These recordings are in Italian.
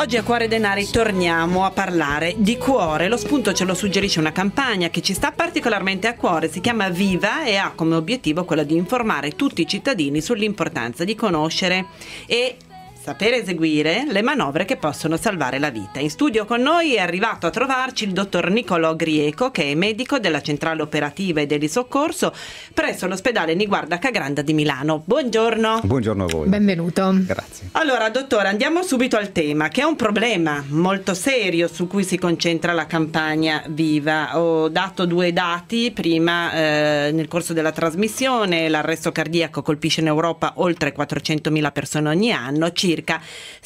Oggi a Cuore Denari torniamo a parlare di cuore. Lo spunto ce lo suggerisce una campagna che ci sta particolarmente a cuore, si chiama Viva e ha come obiettivo quello di informare tutti i cittadini sull'importanza di conoscere e saper eseguire le manovre che possono salvare la vita. In studio con noi è arrivato a trovarci il dottor Nicolò Grieco, che è medico della centrale operativa e del soccorso presso l'ospedale Niguarda Cagranda di Milano. Buongiorno. Buongiorno a voi. Benvenuto. Grazie. Allora, dottore, andiamo subito al tema, che è un problema molto serio su cui si concentra la campagna Viva. Ho dato due dati prima eh, nel corso della trasmissione, l'arresto cardiaco colpisce in Europa oltre 400.000 persone ogni anno, circa circa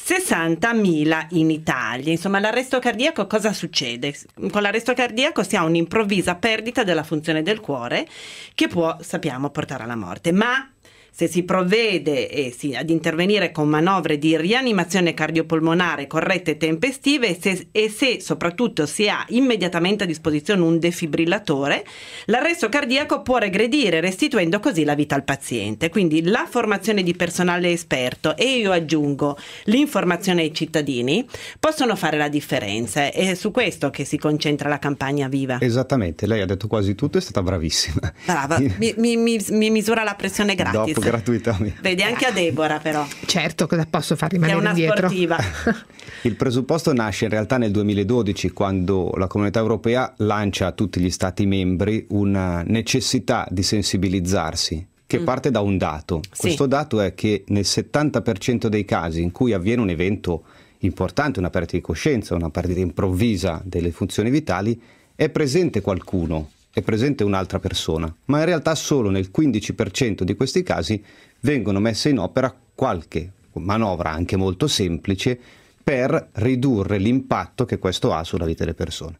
60.000 in Italia. Insomma, l'arresto cardiaco cosa succede? Con l'arresto cardiaco si ha un'improvvisa perdita della funzione del cuore che può, sappiamo, portare alla morte. Ma se si provvede eh, sì, ad intervenire con manovre di rianimazione cardiopolmonare corrette e tempestive se, e se soprattutto si ha immediatamente a disposizione un defibrillatore, l'arresto cardiaco può regredire restituendo così la vita al paziente. Quindi la formazione di personale esperto e io aggiungo l'informazione ai cittadini possono fare la differenza. È su questo che si concentra la campagna viva. Esattamente, lei ha detto quasi tutto, è stata bravissima. Brava, mi, mi, mi misura la pressione gratis. Dopo gratuitamente. Vedi anche a Deborah però. Certo, cosa posso fare rimanere È una indietro? sportiva. Il presupposto nasce in realtà nel 2012 quando la Comunità Europea lancia a tutti gli Stati membri una necessità di sensibilizzarsi che mm. parte da un dato. Sì. Questo dato è che nel 70% dei casi in cui avviene un evento importante, una perdita di coscienza, una perdita improvvisa delle funzioni vitali, è presente qualcuno è presente un'altra persona, ma in realtà solo nel 15% di questi casi vengono messe in opera qualche manovra anche molto semplice per ridurre l'impatto che questo ha sulla vita delle persone.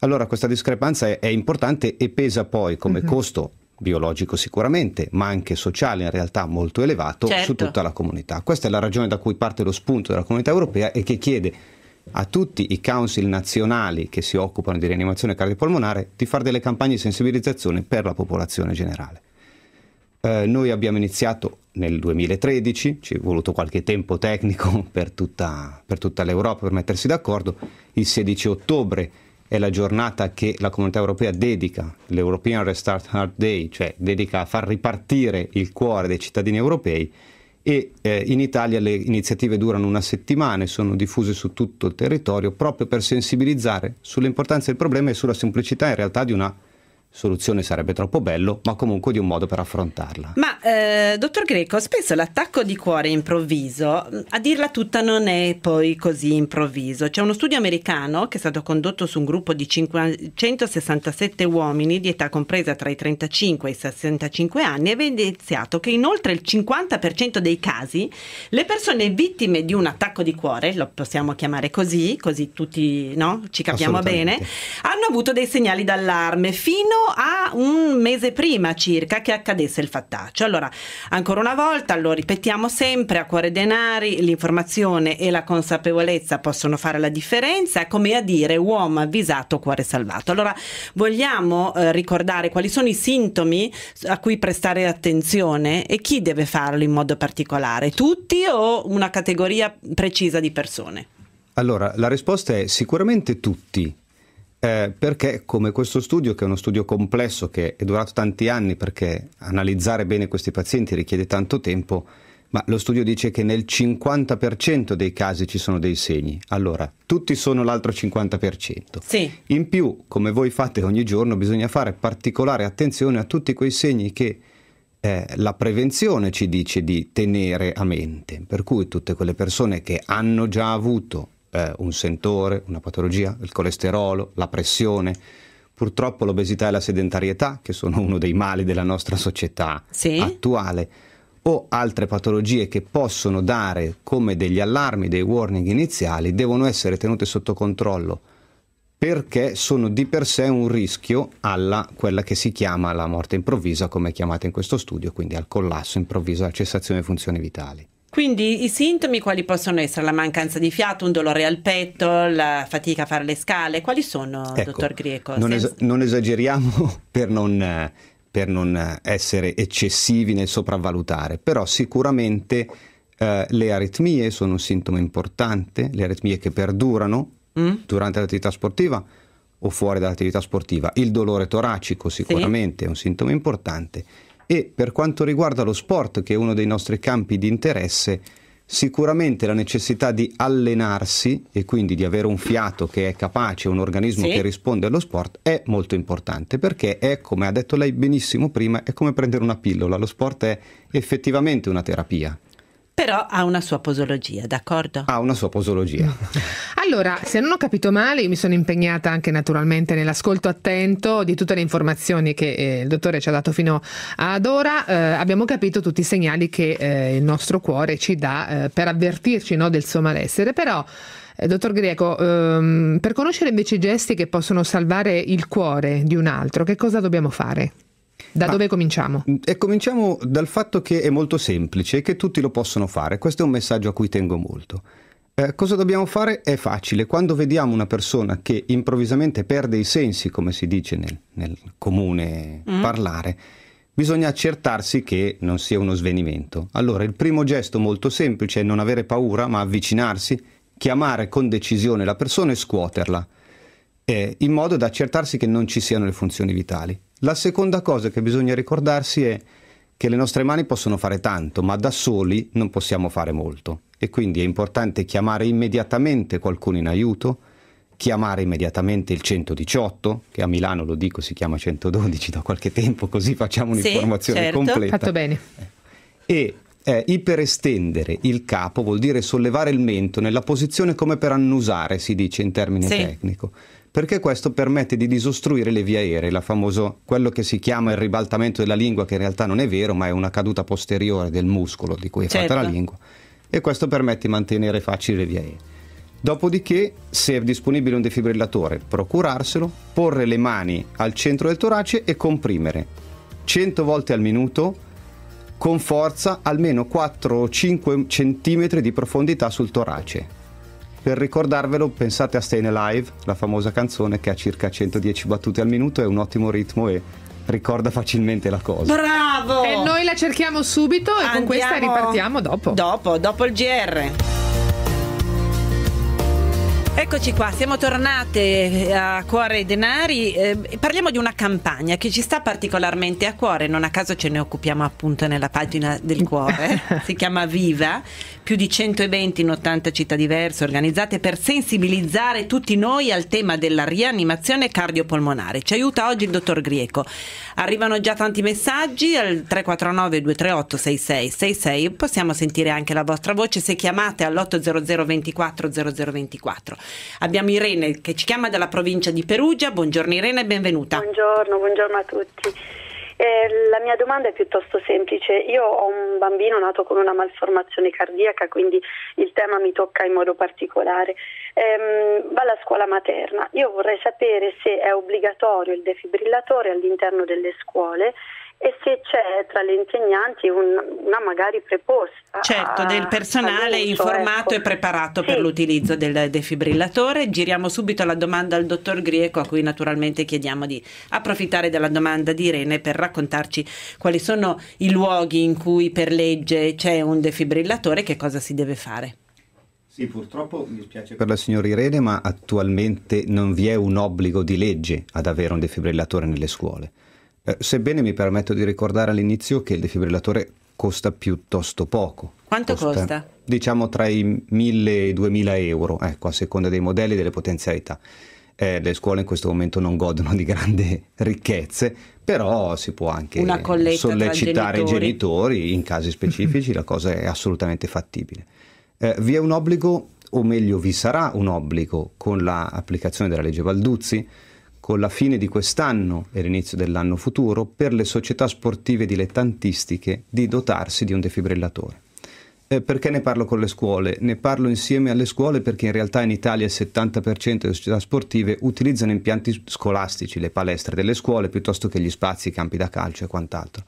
Allora questa discrepanza è, è importante e pesa poi come uh-huh. costo biologico sicuramente, ma anche sociale in realtà molto elevato certo. su tutta la comunità. Questa è la ragione da cui parte lo spunto della comunità europea e che chiede a tutti i council nazionali che si occupano di rianimazione cardiopolmonare di fare delle campagne di sensibilizzazione per la popolazione generale. Eh, noi abbiamo iniziato nel 2013, ci è voluto qualche tempo tecnico per tutta, per tutta l'Europa per mettersi d'accordo, il 16 ottobre è la giornata che la comunità europea dedica, l'European Restart Heart Day, cioè dedica a far ripartire il cuore dei cittadini europei e eh, in Italia le iniziative durano una settimana e sono diffuse su tutto il territorio proprio per sensibilizzare sull'importanza del problema e sulla semplicità in realtà di una soluzione sarebbe troppo bello, ma comunque di un modo per affrontarla. Ma eh, dottor Greco, spesso l'attacco di cuore improvviso, a dirla tutta, non è poi così improvviso. C'è uno studio americano che è stato condotto su un gruppo di 567 uomini di età compresa tra i 35 e i 65 anni e ha evidenziato che in oltre il 50% dei casi le persone vittime di un attacco di cuore, lo possiamo chiamare così, così tutti no? ci capiamo bene, hanno avuto dei segnali d'allarme fino a un mese prima circa che accadesse il fattaccio. Allora, ancora una volta, lo ripetiamo sempre, a cuore denari, l'informazione e la consapevolezza possono fare la differenza, come a dire uomo avvisato, cuore salvato. Allora, vogliamo eh, ricordare quali sono i sintomi a cui prestare attenzione e chi deve farlo in modo particolare? Tutti o una categoria precisa di persone? Allora, la risposta è sicuramente tutti, eh, perché come questo studio, che è uno studio complesso che è durato tanti anni perché analizzare bene questi pazienti richiede tanto tempo, ma lo studio dice che nel 50% dei casi ci sono dei segni. Allora, tutti sono l'altro 50%. Sì. In più, come voi fate ogni giorno, bisogna fare particolare attenzione a tutti quei segni che eh, la prevenzione ci dice di tenere a mente. Per cui tutte quelle persone che hanno già avuto eh, un sentore, una patologia, il colesterolo, la pressione, purtroppo l'obesità e la sedentarietà, che sono uno dei mali della nostra società sì. attuale, o altre patologie che possono dare come degli allarmi, dei warning iniziali, devono essere tenute sotto controllo perché sono di per sé un rischio alla quella che si chiama la morte improvvisa, come è chiamata in questo studio, quindi al collasso improvviso, alla cessazione di funzioni vitali. Quindi i sintomi quali possono essere? La mancanza di fiato, un dolore al petto, la fatica a fare le scale? Quali sono, ecco, dottor Greco? Non, es non esageriamo per non, per non, essere eccessivi nel sopravvalutare, però sicuramente eh, le aritmie sono un sintomo importante, le aritmie che perdurano mm? durante l'attività sportiva o fuori dall'attività sportiva. Il dolore toracico sicuramente sì. è un sintomo importante e per quanto riguarda lo sport, che è uno dei nostri campi di interesse, sicuramente la necessità di allenarsi e quindi di avere un fiato che è capace, un organismo sì. che risponde allo sport è molto importante perché è, come ha detto lei benissimo prima, è come prendere una pillola, lo sport è effettivamente una terapia però ha una sua posologia, d'accordo? Ha una sua posologia. Allora, se non ho capito male, io mi sono impegnata anche naturalmente nell'ascolto attento di tutte le informazioni che eh, il dottore ci ha dato fino ad ora, eh, abbiamo capito tutti i segnali che eh, il nostro cuore ci dà eh, per avvertirci no, del suo malessere, però eh, Dottor Greco, ehm, per conoscere invece i gesti che possono salvare il cuore di un altro, che cosa dobbiamo fare? Da Ma, dove cominciamo? Mm, e cominciamo dal fatto che è molto semplice e che tutti lo possono fare. Questo è un messaggio a cui tengo molto. Eh, cosa dobbiamo fare? È facile. Quando vediamo una persona che improvvisamente perde i sensi, come si dice nel, nel comune mm. parlare, bisogna accertarsi che non sia uno svenimento. Allora, il primo gesto molto semplice è non avere paura, ma avvicinarsi, chiamare con decisione la persona e scuoterla, eh, in modo da accertarsi che non ci siano le funzioni vitali. La seconda cosa che bisogna ricordarsi è che le nostre mani possono fare tanto, ma da soli non possiamo fare molto. E quindi è importante chiamare immediatamente qualcuno in aiuto, chiamare immediatamente il 118, che a Milano lo dico si chiama 112 da qualche tempo, così facciamo un'informazione sì, certo. completa. Fatto bene. Eh. E eh, iperestendere il capo vuol dire sollevare il mento nella posizione come per annusare, si dice in termine sì. tecnico perché questo permette di disostruire le vie aeree, la famoso, quello che si chiama il ribaltamento della lingua, che in realtà non è vero, ma è una caduta posteriore del muscolo di cui è certo. fatta la certo. lingua, e questo permette di mantenere facili le vie aeree. Dopodiché, se è disponibile un defibrillatore, procurarselo, porre le mani al centro del torace e comprimere 100 volte al minuto con forza almeno 4 o 5 cm di profondità sul torace per ricordarvelo pensate a Stayin' Alive, la famosa canzone che ha circa 110 battute al minuto e un ottimo ritmo e ricorda facilmente la cosa. Bravo! E noi la cerchiamo subito e Andiamo con questa ripartiamo dopo. Dopo, dopo il GR. Eccoci qua, siamo tornate eh, a Cuore e Denari. Eh, parliamo di una campagna che ci sta particolarmente a cuore, non a caso ce ne occupiamo appunto nella pagina del cuore. si chiama Viva, più di 100 eventi in 80 città diverse organizzate per sensibilizzare tutti noi al tema della rianimazione cardiopolmonare. Ci aiuta oggi il dottor Grieco. Arrivano già tanti messaggi al 349 238 6666. Possiamo sentire anche la vostra voce se chiamate all'800 24 0024. Abbiamo Irene che ci chiama dalla provincia di Perugia. Buongiorno Irene e benvenuta. Buongiorno, buongiorno a tutti. Eh, la mia domanda è piuttosto semplice. Io ho un bambino nato con una malformazione cardiaca, quindi il tema mi tocca in modo particolare. Ehm, va alla scuola materna. Io vorrei sapere se è obbligatorio il defibrillatore all'interno delle scuole e se c'è tra le insegnanti un, una magari preposta. Certo, a, del personale aiuto, informato ecco. e preparato sì. per l'utilizzo del defibrillatore. Giriamo subito la domanda al dottor Grieco, a cui naturalmente chiediamo di approfittare della domanda di Irene per raccontarci quali sono i luoghi in cui per legge c'è un defibrillatore e che cosa si deve fare. Sì, purtroppo mi spiace per la signora Irene, ma attualmente non vi è un obbligo di legge ad avere un defibrillatore nelle scuole. Eh, sebbene mi permetto di ricordare all'inizio che il defibrillatore costa piuttosto poco. Quanto costa? costa? Diciamo tra i 1.000 e i 2.000 euro, ecco, a seconda dei modelli e delle potenzialità. Eh, le scuole in questo momento non godono di grandi ricchezze, però si può anche sollecitare genitori. i genitori, in casi specifici la cosa è assolutamente fattibile. Eh, vi è un obbligo, o meglio vi sarà un obbligo con l'applicazione della legge Valduzzi, con la fine di quest'anno e l'inizio dell'anno futuro per le società sportive dilettantistiche di dotarsi di un defibrillatore. Eh, perché ne parlo con le scuole? Ne parlo insieme alle scuole perché in realtà in Italia il 70% delle società sportive utilizzano impianti scolastici, le palestre delle scuole, piuttosto che gli spazi, i campi da calcio e quant'altro.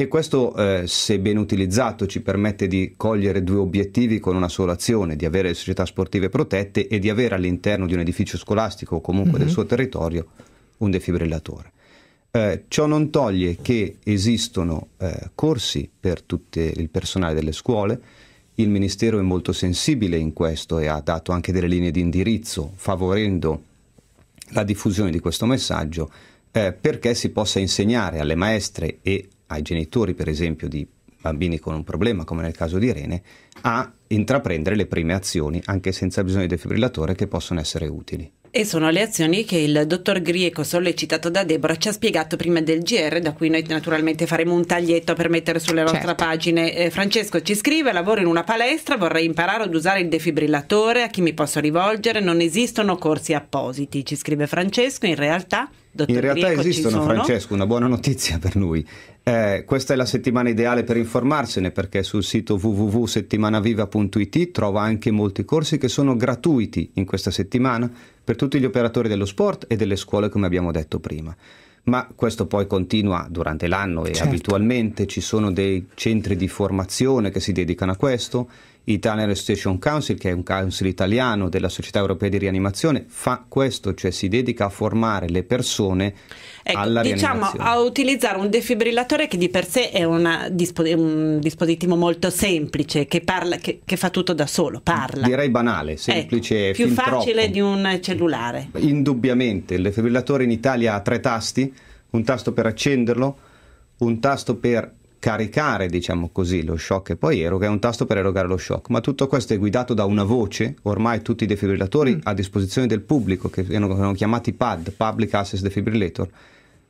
E questo, eh, se ben utilizzato, ci permette di cogliere due obiettivi con una sola azione, di avere società sportive protette e di avere all'interno di un edificio scolastico o comunque mm-hmm. del mhm. suo territorio un defibrillatore. Eh, ciò non toglie che esistono eh, corsi per tutto il personale delle scuole, il Ministero è molto sensibile in questo e ha dato anche delle linee di indirizzo favorendo la diffusione di questo messaggio eh, perché si possa insegnare alle maestre e ai genitori, per esempio, di bambini con un problema, come nel caso di Irene, a intraprendere le prime azioni, anche senza bisogno di defibrillatore, che possono essere utili. E sono le azioni che il dottor Grieco, sollecitato da Deborah, ci ha spiegato prima del GR, da cui noi naturalmente faremo un taglietto per mettere sulle nostre certo. pagine. Eh, Francesco ci scrive: Lavoro in una palestra, vorrei imparare ad usare il defibrillatore, a chi mi posso rivolgere? Non esistono corsi appositi. Ci scrive Francesco, in realtà. Dottor in realtà Grieco, esistono, Francesco, una buona notizia per noi. Eh, questa è la settimana ideale per informarsene perché sul sito www.settimanaviva.it trova anche molti corsi che sono gratuiti in questa settimana per tutti gli operatori dello sport e delle scuole come abbiamo detto prima. Ma questo poi continua durante l'anno e certo. abitualmente ci sono dei centri di formazione che si dedicano a questo Italian Restoration Council, che è un council italiano della Società Europea di Rianimazione, fa questo, cioè si dedica a formare le persone ecco, alla diciamo, rianimazione. a utilizzare un defibrillatore che di per sé è, una, un dispositivo molto semplice, che, parla, che, che, fa tutto da solo, parla. Direi banale, ecco, semplice, ecco, più facile troppo. di un cellulare. Indubbiamente, il defibrillatore in Italia ha tre tasti, un tasto per accenderlo, un tasto per caricare, diciamo così, lo shock e poi eroga, è un tasto per erogare lo shock, ma tutto questo è guidato da una voce, ormai tutti i defibrillatori mm. a disposizione del pubblico, che erano chiamati PAD, Public Access Defibrillator,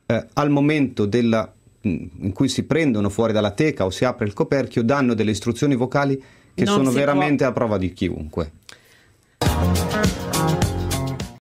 eh, al momento della, mm, in cui si prendono fuori dalla teca o si apre il coperchio, danno delle istruzioni vocali che non sono veramente può. a prova di chiunque.